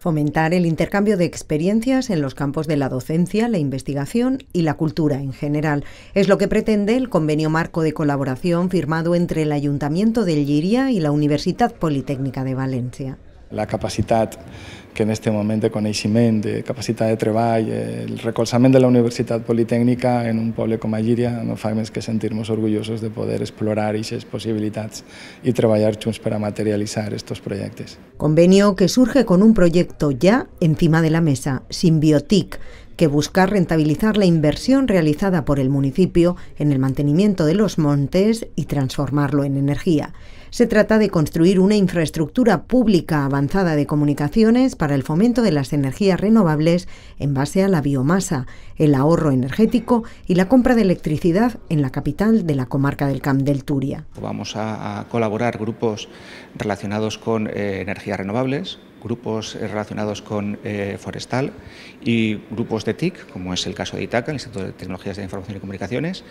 Fomentar el intercambio de experiencias en los campos de la docencia, la investigación y la cultura en general es lo que pretende el convenio marco de colaboración firmado entre el Ayuntamiento de Liria y la Universidad Politécnica de Valencia. La capacitat que en este momento de coneixement, de capacitat de treball, el recolzament de la Universitat Politécnica en un poble com a no fa més que sentir orgullosos de poder explorar aquestes possibilitats y treballar junts per a materialitzar estos projectes. Convenio que surge con un proyecto ya encima de la mesa, Symbiotic, que buscar rentabilizar la inversión realizada por el municipio en el mantenimiento de los montes y transformarlo en energía. Se trata de construir una infraestructura pública avanzada de comunicaciones para el fomento de las energías renovables en base a la biomasa, el ahorro energético y la compra de electricidad en la capital de la comarca del Camp del Turia. Vamos a, colaborar grupos relacionados con eh, energías renovables, grupos eh, relacionados con eh, forestal y grupos de TIC, como es el caso de ITACA, el Instituto de Tecnologías de Información y Comunicaciones,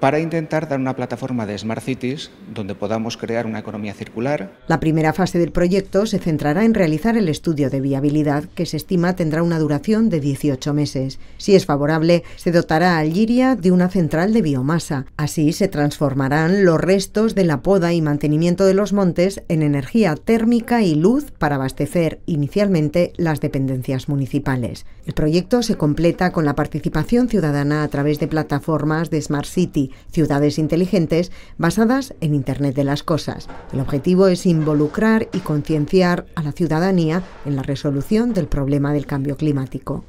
para intentar dar una plataforma de Smart Cities donde podamos crear una economía circular. La primera fase del proyecto se centrará en realizar el estudio de viabilidad que se estima tendrá una duración de 18 meses. Si es favorable, se dotará a Algiria de una central de biomasa. Así se transformarán los restos de la poda y mantenimiento de los montes en energía térmica y luz para abastecer inicialmente las dependencias municipales. El proyecto se completa con la participación ciudadana a través de plataformas de Smart City, ciudades inteligentes basadas en Internet de las Cosas. El objetivo es involucrar y concienciar a la ciudadanía en la resolución del problema del cambio climático.